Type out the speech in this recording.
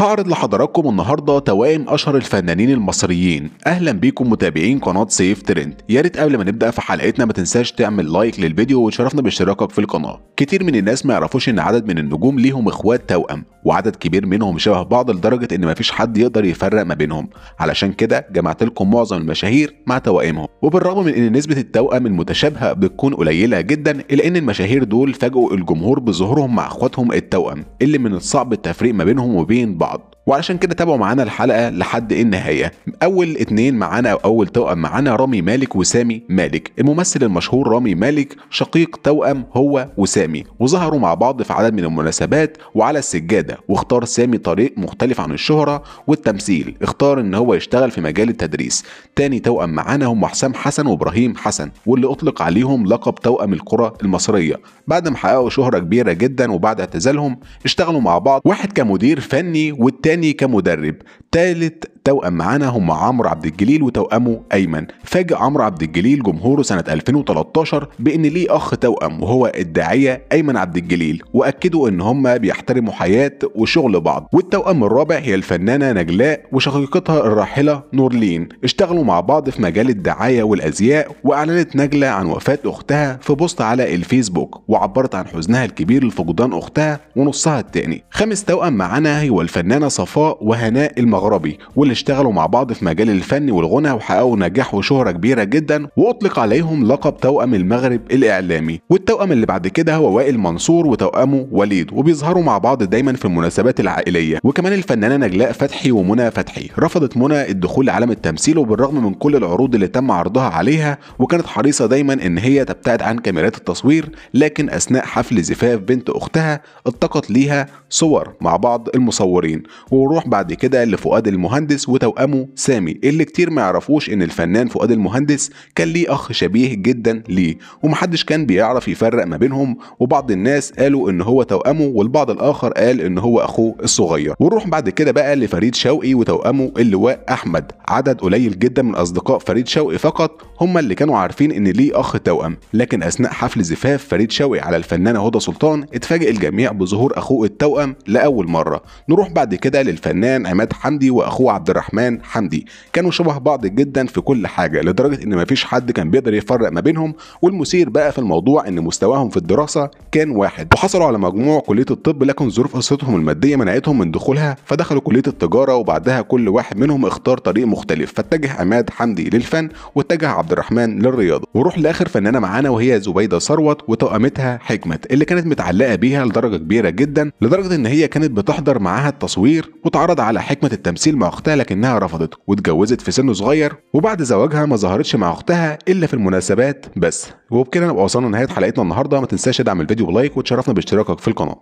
هعرض لحضراتكم النهارده توائم اشهر الفنانين المصريين اهلا بيكم متابعين قناه سيف ترند يا ريت قبل ما نبدا في حلقتنا ما تنساش تعمل لايك للفيديو وتشرفنا باشتراكك في القناه كتير من الناس ما يعرفوش ان عدد من النجوم ليهم اخوات توأم وعدد كبير منهم شبه بعض لدرجه ان مفيش حد يقدر يفرق ما بينهم علشان كده جمعت لكم معظم المشاهير مع توائمهم وبالرغم من ان نسبه التوأم المتشابهه بتكون قليله جدا الا ان المشاهير دول فاجئوا الجمهور بظهورهم مع اخواتهم التوأم اللي من الصعب التفريق ما بينهم وبين بعض وعلشان كده تابعوا معانا الحلقه لحد النهايه اول اتنين معانا او اول توأم معانا رامي مالك وسامي مالك الممثل المشهور رامي مالك شقيق توأم هو وسامي وظهروا مع بعض في عدد من المناسبات وعلى السجاده واختار سامي طريق مختلف عن الشهره والتمثيل اختار ان هو يشتغل في مجال التدريس تاني توأم معانا هم حسام حسن وابراهيم حسن واللي اطلق عليهم لقب توأم الكره المصريه بعد ما حققوا شهره كبيره جدا وبعد اعتزالهم اشتغلوا مع بعض واحد كمدير فني والتاني ثاني كمدرب ثالث توأم معانا هم عمرو عبد الجليل وتوأمه أيمن فاجئ عمرو عبد الجليل جمهوره سنة 2013 بإن ليه أخ توأم وهو الداعية أيمن عبد الجليل وأكدوا إن هم بيحترموا حياة وشغل بعض والتوأم الرابع هي الفنانة نجلاء وشقيقتها الراحلة نورلين اشتغلوا مع بعض في مجال الدعاية والأزياء وأعلنت نجلاء عن وفاة أختها في بوست على الفيسبوك وعبرت عن حزنها الكبير لفقدان أختها ونصها التاني خامس توأم معانا هو الفنانة صفاء وهناء المغربي واللي اللي اشتغلوا مع بعض في مجال الفن والغنى وحققوا نجاح وشهرة كبيرة جدا وأطلق عليهم لقب توأم المغرب الإعلامي والتوأم اللي بعد كده هو وائل منصور وتوأمه وليد وبيظهروا مع بعض دايما في المناسبات العائلية وكمان الفنانة نجلاء فتحي ومنى فتحي رفضت منى الدخول لعالم التمثيل وبالرغم من كل العروض اللي تم عرضها عليها وكانت حريصة دايما إن هي تبتعد عن كاميرات التصوير لكن أثناء حفل زفاف بنت أختها التقط ليها صور مع بعض المصورين وروح بعد كده لفؤاد المهندس المهندس وتوأمه سامي اللي كتير ما يعرفوش ان الفنان فؤاد المهندس كان ليه اخ شبيه جدا ليه ومحدش كان بيعرف يفرق ما بينهم وبعض الناس قالوا ان هو توأمه والبعض الاخر قال ان هو اخوه الصغير ونروح بعد كده بقى لفريد شوقي وتوأمه اللواء احمد عدد قليل جدا من اصدقاء فريد شوقي فقط هم اللي كانوا عارفين ان ليه اخ توأم لكن اثناء حفل زفاف فريد شوقي على الفنانه هدى سلطان اتفاجئ الجميع بظهور اخوه التوأم لاول مره نروح بعد كده للفنان عماد حمدي واخوه عبد عبد الرحمن حمدي كانوا شبه بعض جدا في كل حاجه لدرجه ان مفيش حد كان بيقدر يفرق ما بينهم والمثير بقى في الموضوع ان مستواهم في الدراسه كان واحد وحصلوا على مجموع كليه الطب لكن ظروف اسرتهم الماديه منعتهم من دخولها فدخلوا كليه التجاره وبعدها كل واحد منهم اختار طريق مختلف فاتجه عماد حمدي للفن واتجه عبد الرحمن للرياضه وروح لاخر فنانه معانا وهي زبيده ثروت وتوأمتها حكمت اللي كانت متعلقه بيها لدرجه كبيره جدا لدرجه ان هي كانت بتحضر معاها التصوير وتعرض على حكمه التمثيل مع اختها لكنها رفضت واتجوزت في سن صغير وبعد زواجها ما ظهرتش مع اختها الا في المناسبات بس وبكده نبقى وصلنا لنهايه حلقتنا النهارده ما تنساش تدعم الفيديو بلايك وتشرفنا باشتراكك في القناه